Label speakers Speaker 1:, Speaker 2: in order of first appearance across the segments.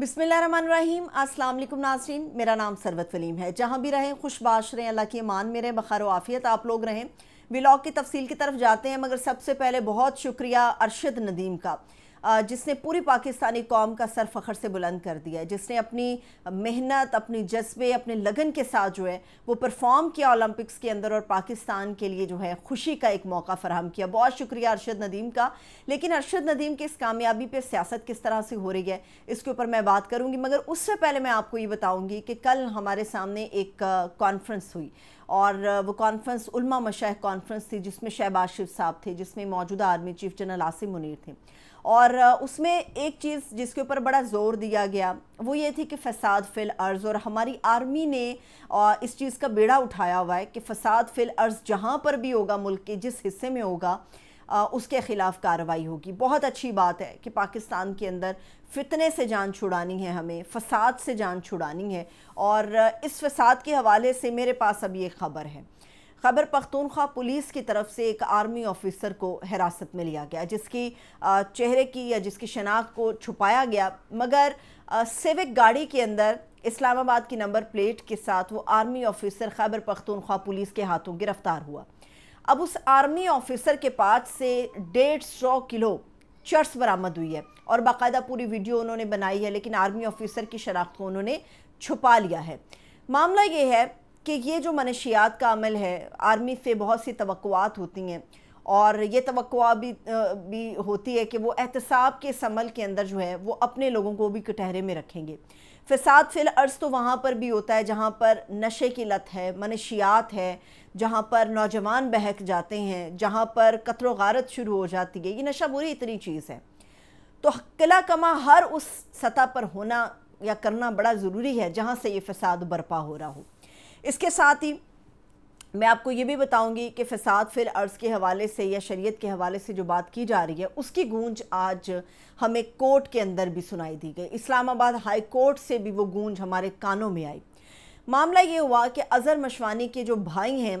Speaker 1: रहीम अस्सलाम नाजरीन मेरा नाम सरवत वलीम है जहाँ भी रहें खुशबाश रहें अल्लाह की अमान में रहें बखर आफ़ियत आप लोग रहें ब्लॉग की तफसील की तरफ जाते हैं मगर सबसे पहले बहुत शुक्रिया अरशद नदीम का जिसने पूरी पाकिस्तानी कौम का सर फ़खर से बुलंद कर दिया है जिसने अपनी मेहनत अपने जज्बे अपने लगन के साथ जो है वो परफॉर्म किया ओलंपिक्स के अंदर और पाकिस्तान के लिए जो है खुशी का एक मौका फराहम किया बहुत शुक्रिया अरशद नदीम का लेकिन अरशद नदीम की इस कामयाबी पर सियासत किस तरह से हो रही है इसके ऊपर मैं बात करूँगी मगर उससे पहले मैं आपको ये बताऊँगी कि कल हमारे सामने एक कॉन्फ्रेंस हुई और वो कॉन्फ्रेंस उलमा मशाह कॉन्फ्रेंस थी जिसमें शहबाज शिफ साहब थे जिसमें मौजूदा army chief general Asim Munir थे और उसमें एक चीज़ जिसके ऊपर बड़ा ज़ोर दिया गया वो ये थी कि फसाद फिल अर्ज़ और हमारी आर्मी ने इस चीज़ का बेड़ा उठाया हुआ है कि फसाद फिल अर्ज़ जहाँ पर भी होगा मुल्क के जिस हिस्से में होगा उसके ख़िलाफ़ कार्रवाई होगी बहुत अच्छी बात है कि पाकिस्तान के अंदर फितने से जान छुड़ानी है हमें फसाद से जान छुड़ानी है और इस फसाद के हवाले से मेरे पास अब ये ख़बर है खैबर पख्तूनख्वा पुलिस की तरफ से एक आर्मी ऑफिसर को हिरासत में लिया गया जिसकी चेहरे की या जिसकी शनाख्त को छुपाया गया मगर सिविक गाड़ी के अंदर इस्लामाबाद की नंबर प्लेट के साथ वो army officer Khyber Pakhtunkhwa police के हाथों गिरफ्तार हुआ अब उस आर्मी ऑफिसर के पास से डेढ़ सौ किलो चर्स बरामद हुई है और बाकायदा पूरी वीडियो उन्होंने बनाई है लेकिन आर्मी ऑफिसर की शनाख्त को उन्होंने छुपा लिया है मामला ये है कि ये जो मनशियात का अमल है आर्मी से बहुत सी तवक़ात होती हैं और ये तो भी भी होती है कि वो एहतसाब के इस अमल के अंदर जो है वो अपने लोगों को भी कटहरे में रखेंगे फसाद फिल अर्ज़ तो वहाँ पर भी होता है जहाँ पर नशे की लत है मनशियात है जहाँ पर नौजवान बहक जाते हैं जहाँ पर कत्ल गारत शुरू हो जाती है ये नशा बुरी इतनी चीज़ है तो किला कमा हर उस सतह पर होना या करना बड़ा ज़रूरी है जहाँ से ये फसाद बर्पा हो रहा हो इसके साथ ही मैं आपको ये भी बताऊंगी कि फसाद फिर अर्ज़ के हवाले से या शरीयत के हवाले से जो बात की जा रही है उसकी गूंज आज हमें कोर्ट के अंदर भी सुनाई दी गई इस्लामाबाद हाई कोर्ट से भी वो गूंज हमारे कानों में आई मामला ये हुआ कि अज़र मशवानी के जो भाई हैं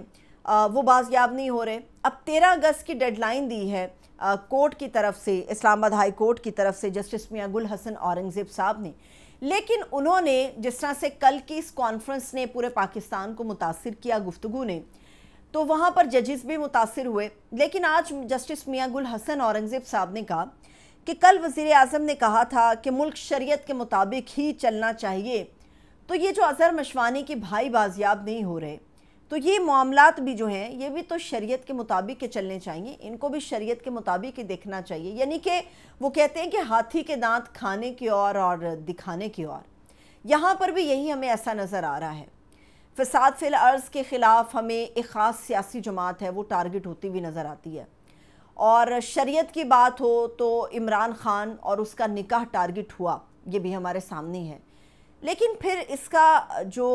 Speaker 1: वो बाजियाब नहीं हो रहे अब तेरह अगस्त की डेडलाइन दी है कोर्ट की तरफ से इस्लामाबाद हाई कोर्ट की तरफ से जस्टिस मियाँ गुल हसन औरंगज़ेब साहब ने लेकिन उन्होंने जिस तरह से कल की इस कॉन्फ्रेंस ने पूरे पाकिस्तान को मुतासर किया गुफ्तु ने तो वहाँ पर जजेस भी मुतासर हुए लेकिन आज जस्टिस मियाँ गुल हसन औरंगज़ेब साहब ने कहा कि कल वज़ी अजम ने कहा था कि मुल्क शरीत के मुताबिक ही चलना चाहिए तो ये जो अज़हर मशवानी के भाई बाजियाब नहीं हो रहे तो ये मामला भी जो हैं ये भी तो शरीयत के मुताबिक के चलने चाहिए इनको भी शरीयत के मुताबिक ही देखना चाहिए यानी कि वो कहते हैं कि हाथी के दांत खाने की ओर और, और दिखाने की ओर यहाँ पर भी यही हमें ऐसा नज़र आ रहा है फसाद फिल अर्ज़ के ख़िलाफ़ हमें एक ख़ास सियासी जमात है वो टारगेट होती हुई नज़र आती है और शरीयत की बात हो तो इमरान ख़ान और उसका निकाह टारगेट हुआ ये भी हमारे सामने है लेकिन फिर इसका जो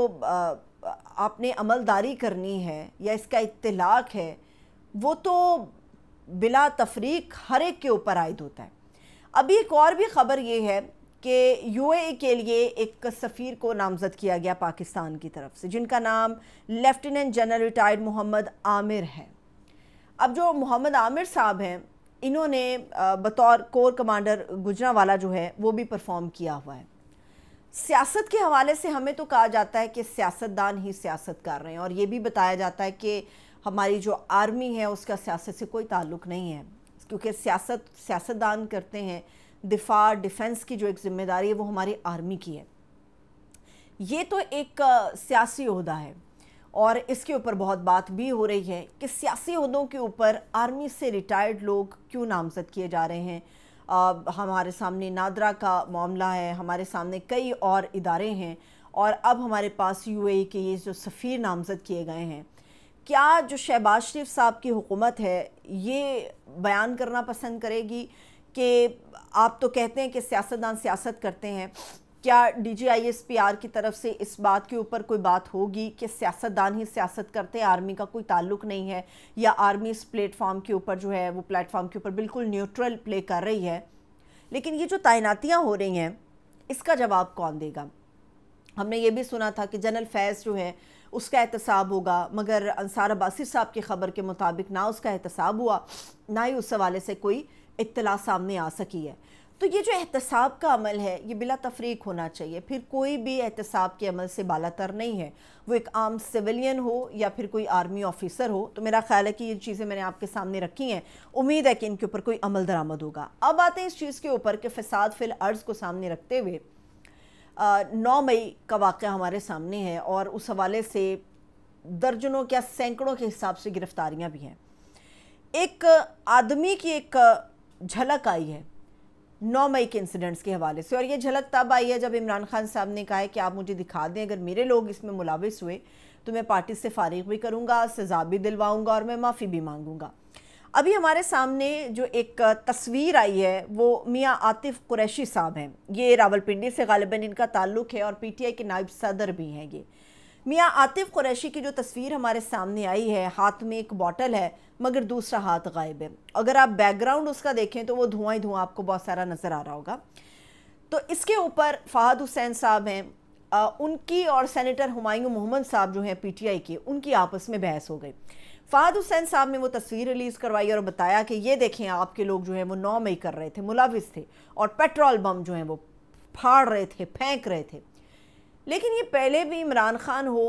Speaker 1: आपने अमलदारी करनी है या इसका इतलाक़ है वो तो बिला तफरीक हर एक के ऊपर आयद होता है अभी एक और भी ख़बर ये है कि यूएई के लिए एक सफ़ीर को नामज़द किया गया पाकिस्तान की तरफ से जिनका नाम lieutenant general retired Mohammad Amir है अब जो मोहम्मद आमिर साहब हैं इन्होंने बतौर कोर कमांडर गुजरा वाला जो है वो भी परफॉर्म किया हुआ है सियासत के हवाले से हमें तो कहा जाता है कि सियासतदान ही सियासत कर रहे हैं और ये भी बताया जाता है कि हमारी जो आर्मी है उसका सियासत से कोई ताल्लुक नहीं है क्योंकि सियासत सियासतदान करते हैं दिफा डिफेंस की जो एक जिम्मेदारी है वो हमारी आर्मी की है ये तो एक सियासी अहदा है और इसके ऊपर बहुत बात भी हो रही है कि सियासी अहदों के ऊपर आर्मी से रिटायर्ड लोग क्यों नामजद किए जा रहे हैं आ, हमारे सामने नादरा का मामला है हमारे सामने कई और इदारे हैं और अब हमारे पास यूएई e के ये जो सफ़ीर नामज़द किए गए हैं क्या जो शहबाज शरीफ साहब की हुकूमत है ये बयान करना पसंद करेगी कि आप तो कहते हैं कि सियासतदान सियासत करते हैं क्या डीजीआईएसपीआर की तरफ से इस बात के ऊपर कोई बात होगी कि सियासतदान ही सियासत करते हैं आर्मी का कोई ताल्लुक नहीं है या आर्मी इस प्लेटफॉर्म के ऊपर जो है वो प्लेटफॉर्म के ऊपर बिल्कुल न्यूट्रल प्ले कर रही है लेकिन ये जो तैनातियाँ हो रही हैं इसका जवाब कौन देगा हमने ये भी सुना था कि जनरल फैज़ जो है उसका एहतसाब होगा मगर अंसार अबासिर साहब की ख़बर के मुताबिक ना उसका एहतसाब हुआ ना ही उस हवाले से कोई इतला सामने आ सकी है तो ये जो एहतसाब का अमल है ये बिला तफरीक होना चाहिए फिर कोई भी एहतसाब के अमल से बाला तर नहीं है वो एक आम सिविलियन हो या फिर कोई आर्मी ऑफिसर हो तो मेरा ख्याल है कि ये चीज़ें मैंने आपके सामने रखी हैं उम्मीद है कि इनके ऊपर कोई अमल दरामद होगा अब आते हैं इस चीज़ के ऊपर कि फसाद फिल अर्ज़ को सामने रखते हुए नौ मई का वाक़ हमारे सामने है और उस हवाले से दर्जनों क्या सैकड़ों के हिसाब से गिरफ़्तारियाँ भी हैं एक आदमी की एक झलक आई है नौ मई के इंसिडेंट्स के हवाले से और ये झलक तब आई है जब इमरान खान साहब ने कहा है कि आप मुझे दिखा दें अगर मेरे लोग इसमें मुलाविस हुए तो मैं पार्टी से फारिग भी करूँगा सजा भी दिलवाऊँगा और मैं माफ़ी भी मांगूँगा अभी हमारे सामने जो एक तस्वीर आई है वो मियाँ आतिफ कुरैशी साहब हैं ये रावलपिंडी से गालिबा इनका ताल्लुक़ है और पीटीआई के नायब सदर भी हैं ये मियाँ आतिफ कुरैशी की जो तस्वीर हमारे सामने आई है हाथ में एक बॉटल है मगर दूसरा हाथ गायब है अगर आप बैकग्राउंड उसका देखें तो वो धुआं ही धुआं आपको बहुत सारा नज़र आ रहा होगा तो इसके ऊपर फ़ाहद हुसैन साहब हैं उनकी और सेनेटर हुमायूं मोहम्मद साहब जो हैं पीटीआई के उनकी आपस में बहस हो गई फ़ाहद हुसैन साहब ने वो तस्वीर रिलीज़ करवाई और बताया कि ये देखें आपके लोग जो हैं वो नौ मई कर रहे थे मुलाविज थे और पेट्रोल बम जो हैं वो फाड़ रहे थे फेंक रहे थे लेकिन ये पहले भी इमरान खान हो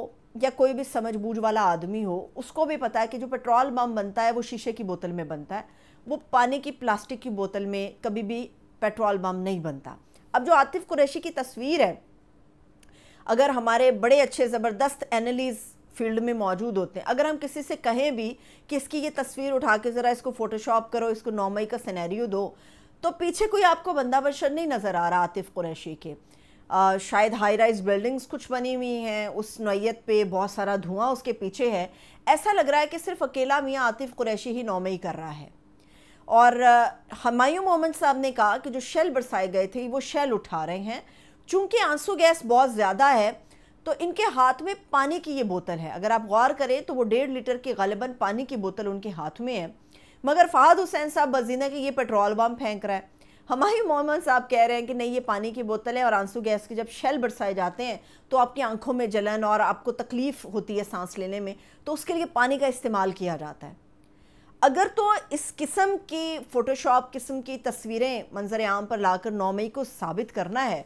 Speaker 1: या कोई भी समझ बूझ वाला आदमी हो उसको भी पता है कि जो पेट्रोल बम बनता है वो शीशे की बोतल में बनता है वो पानी की प्लास्टिक की बोतल में कभी भी पेट्रोल बम नहीं बनता अब जो आतिफ कुरैशी की तस्वीर है अगर हमारे बड़े अच्छे ज़बरदस्त एनालिस फील्ड में मौजूद होते हैं अगर हम किसी से कहें भी कि इसकी ये तस्वीर उठा के ज़रा इसको फ़ोटोशॉप करो इसको नौ मई का सिनेरियो दो तो पीछे कोई आपको बंदा बशर नहीं नज़र आ रहा आतिफ़ कुरैशी के आ, शायद हाई राइज बिल्डिंग्स कुछ बनी हुई हैं उस नोयत पे बहुत सारा धुआं उसके पीछे है ऐसा लग रहा है कि सिर्फ अकेला मियाँ आतिफ कुरैशी ही ही कर रहा है और हमायूं मोहम्मद साहब ने कहा कि जो शेल बरसाए गए थे वो शेल उठा रहे हैं चूँकि आंसू गैस बहुत ज़्यादा है तो इनके हाथ में पानी की ये बोतल है अगर आप गौर करें तो वो डेढ़ लीटर की गलबन पानी की बोतल उनके हाथ में है मगर फहद हुसैन साहब बजीना के ये पेट्रोल बम फेंक रहा है हमारे मोहम्मद साहब कह रहे हैं कि नहीं ये पानी की बोतल है और आंसू गैस के जब शेल बरसाए जाते हैं तो आपकी आंखों में जलन और आपको तकलीफ़ होती है सांस लेने में तो उसके लिए पानी का इस्तेमाल किया जाता है अगर तो इस किस्म की फ़ोटोशॉप किस्म की तस्वीरें मंजर आम पर लाकर नौ मई को साबित करना है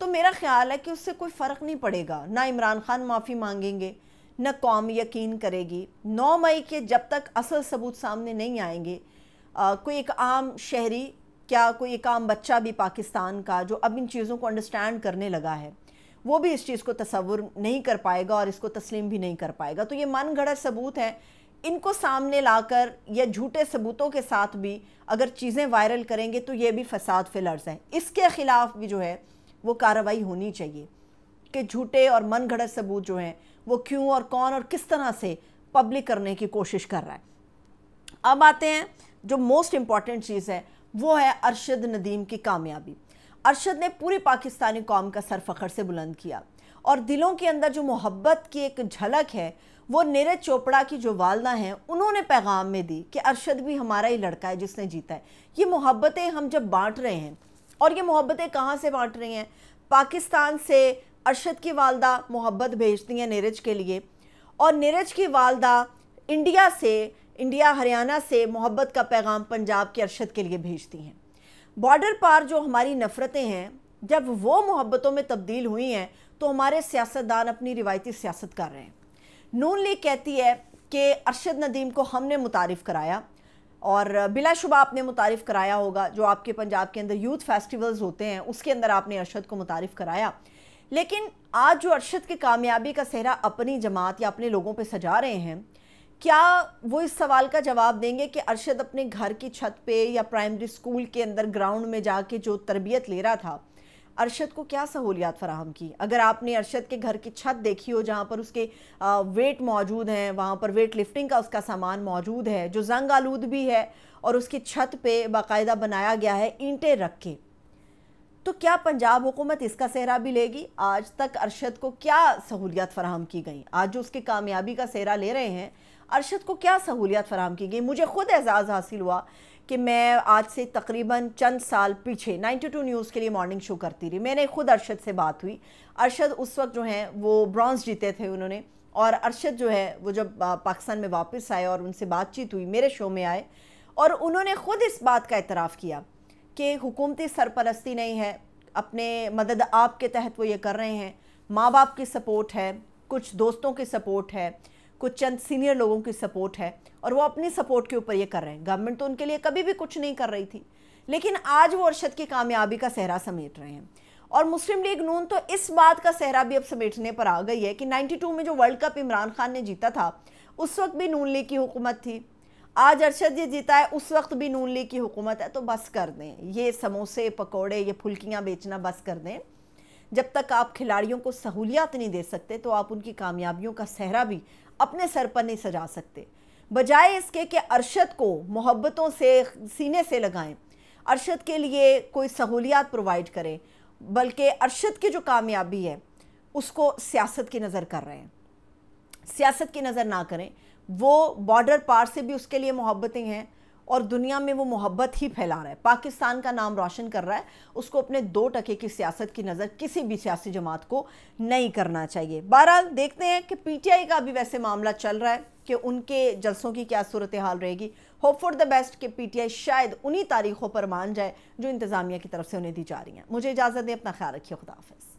Speaker 1: तो मेरा ख्याल है कि उससे कोई फ़र्क नहीं पड़ेगा ना इमरान खान माफ़ी मांगेंगे न कौम यकीन करेगी नौ मई के जब तक असल सबूत सामने नहीं आएंगे आ, कोई एक आम शहरी क्या कोई एक आम बच्चा भी पाकिस्तान का जो अब इन चीज़ों को अंडरस्टैंड करने लगा है वो भी इस चीज़ को तस्वुर नहीं कर पाएगा और इसको तस्लीम भी नहीं कर पाएगा तो ये मन गढ़ सबूत हैं इनको सामने लाकर या झूठे सबूतों के साथ भी अगर चीज़ें वायरल करेंगे तो ये भी फसाद फिलर्स हैं इसके ख़िलाफ़ भी जो है वो कार्रवाई होनी चाहिए कि झूठे और मन घड़ सबूत जो हैं वो क्यों और कौन और किस तरह से पब्लिक करने की कोशिश कर रहा है अब आते हैं जो मोस्ट इम्पॉर्टेंट चीज़ है वो है अरशद नदीम की कामयाबी अरशद ने पूरी पाकिस्तानी कौम का सर फखर से बुलंद किया और दिलों के अंदर जो मोहब्बत की एक झलक है वो नीरज चोपड़ा की जो वालदा हैं उन्होंने पैगाम में दी कि अरशद भी हमारा ही लड़का है जिसने जीता है ये मोहब्बतें हम जब बांट रहे हैं और ये मोहब्बतें कहाँ से बांट रही हैं पाकिस्तान से अरशद की वालदा मोहब्बत भेजती हैं नीरज के लिए और नीरज की वालदा इंडिया से इंडिया हरियाणा से मोहब्बत का पैगाम पंजाब के अरशद के लिए भेजती हैं बॉर्डर पार जो हमारी नफ़रतें हैं जब वो मोहब्बतों में तब्दील हुई हैं तो हमारे सियासतदान अपनी रिवायती सियासत कर रहे हैं नून लीग कहती है कि अरशद नदीम को हमने मुतारफ़ कराया और बिलाशुबा आपने मुतारफ़ कराया होगा जो आपके पंजाब के अंदर यूथ फेस्टिवल्स होते हैं उसके अंदर आपने अरशद को मुतारफ़ कराया लेकिन आज जो अरशद की कामयाबी का सेहरा अपनी जमात या अपने लोगों पर सजा रहे हैं क्या वो इस सवाल का जवाब देंगे कि अरशद अपने घर की छत पे या प्राइमरी स्कूल के अंदर ग्राउंड में जाके जो तरबियत ले रहा था अरशद को क्या सहूलियात फराहम की अगर आपने अरशद के घर की छत देखी हो जहाँ पर उसके वेट मौजूद हैं वहाँ पर वेट लिफ्टिंग का उसका सामान मौजूद है जो जंग आलूद भी है और उसकी छत पे बाकायदा बनाया गया है ईंटें रख के तो क्या पंजाब हुकूमत इसका सेहरा भी लेगी आज तक अरशद को क्या सहूलियात फराहम की गई आज जो उसकी कामयाबी का सेहरा ले रहे हैं अरशद को क्या सहूलियत फ़राम की गई मुझे ख़ुद एजाज़ हासिल हुआ कि मैं आज से तकरीबन चंद साल पीछे 92 न्यूज़ के लिए मॉर्निंग शो करती रही मैंने खुद अरशद से बात हुई अरशद उस वक्त जो है वो ब्रॉन्ज़ जीते थे उन्होंने और अरशद जो है वो जब पाकिस्तान में वापस आए और उनसे बातचीत हुई मेरे शो में आए और उन्होंने ख़ुद इस बात का एतराफ़ किया कि हुकूमती सरपरस्ती नहीं है अपने मदद आप के तहत वो ये कर रहे हैं माँ बाप की सपोर्ट है कुछ दोस्तों की सपोर्ट है कुछ चंद सीनियर लोगों की सपोर्ट है और वो अपनी सपोर्ट के ऊपर ये कर रहे हैं गवर्नमेंट तो उनके लिए कभी भी कुछ नहीं कर रही थी लेकिन आज वो अरशद की कामयाबी का सहरा समेट रहे हैं और मुस्लिम लीग नून तो इस बात का सहरा भी अब समेटने पर आ गई है कि 92 में जो वर्ल्ड कप इमरान खान ने जीता था उस वक्त भी नून लीग की हुकूमत थी आज अरशद ये जीता है उस वक्त भी नून लीग की हुकूमत है तो बस कर दें ये समोसे पकौड़े ये फुल्कियाँ बेचना बस कर दें जब तक आप खिलाड़ियों को सहूलियत नहीं दे सकते तो आप उनकी कामयाबियों का सहरा भी अपने सर पर नहीं सजा सकते बजाय इसके कि अरशद को मोहब्बतों से सीने से लगाएं अरशद के लिए कोई सहूलियात प्रोवाइड करें बल्कि अरशद की जो कामयाबी है उसको सियासत की नज़र कर रहे हैं सियासत की नज़र ना करें वो बॉर्डर पार से भी उसके लिए मोहब्बतें हैं और दुनिया में वो मोहब्बत ही फैला रहा है पाकिस्तान का नाम रोशन कर रहा है उसको अपने दो टके की सियासत की नज़र किसी भी सियासी जमात को नहीं करना चाहिए बहरहाल देखते हैं कि पीटीआई का भी वैसे मामला चल रहा है कि उनके जलसों की क्या सूरत हाल रहेगी होप फॉर द बेस्ट कि पीटीआई शायद उन्हीं तारीखों पर मान जाए जो इंतज़ामिया की तरफ से उन्हें दी जा रही हैं मुझे इजाज़त दें अपना ख्याल रखिए खुदाफिज